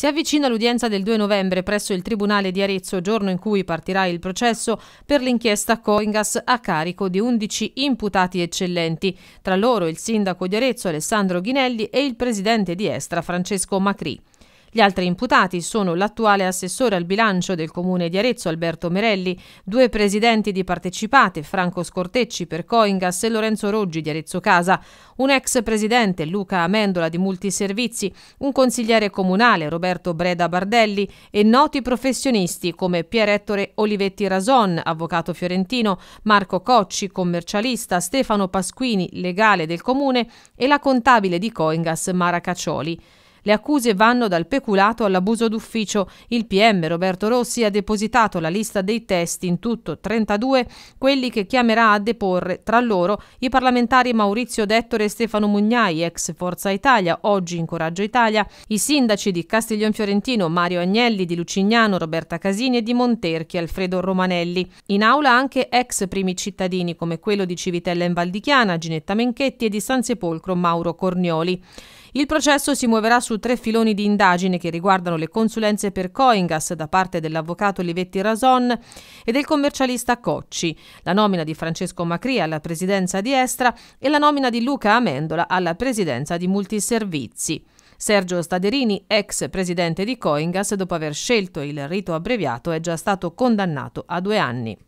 Si avvicina l'udienza del 2 novembre presso il Tribunale di Arezzo, giorno in cui partirà il processo per l'inchiesta Coingas a carico di 11 imputati eccellenti, tra loro il sindaco di Arezzo Alessandro Ghinelli e il presidente di Estra Francesco Macri. Gli altri imputati sono l'attuale assessore al bilancio del comune di Arezzo Alberto Merelli, due presidenti di partecipate Franco Scortecci per Coingas e Lorenzo Roggi di Arezzo Casa, un ex presidente Luca Amendola di Multiservizi, un consigliere comunale Roberto Breda Bardelli e noti professionisti come Pier Ettore Olivetti Rason, avvocato fiorentino, Marco Cocci, commercialista, Stefano Pasquini, legale del comune e la contabile di Coingas Mara Caccioli. Le accuse vanno dal peculato all'abuso d'ufficio. Il PM Roberto Rossi ha depositato la lista dei testi, in tutto 32, quelli che chiamerà a deporre, tra loro i parlamentari Maurizio Dettore e Stefano Mugnai, ex Forza Italia, oggi in Coraggio Italia, i sindaci di Castiglion Fiorentino, Mario Agnelli, di Lucignano, Roberta Casini e di Monterchi, Alfredo Romanelli. In aula anche ex primi cittadini come quello di Civitella in Valdichiana, Ginetta Menchetti e di San Sepolcro Mauro Cornioli. Il processo si muoverà su tre filoni di indagine che riguardano le consulenze per Coingas da parte dell'avvocato Olivetti Rason e del commercialista Cocci, la nomina di Francesco Macri alla presidenza di Estra e la nomina di Luca Amendola alla presidenza di Multiservizi. Sergio Staderini, ex presidente di Coingas, dopo aver scelto il rito abbreviato, è già stato condannato a due anni.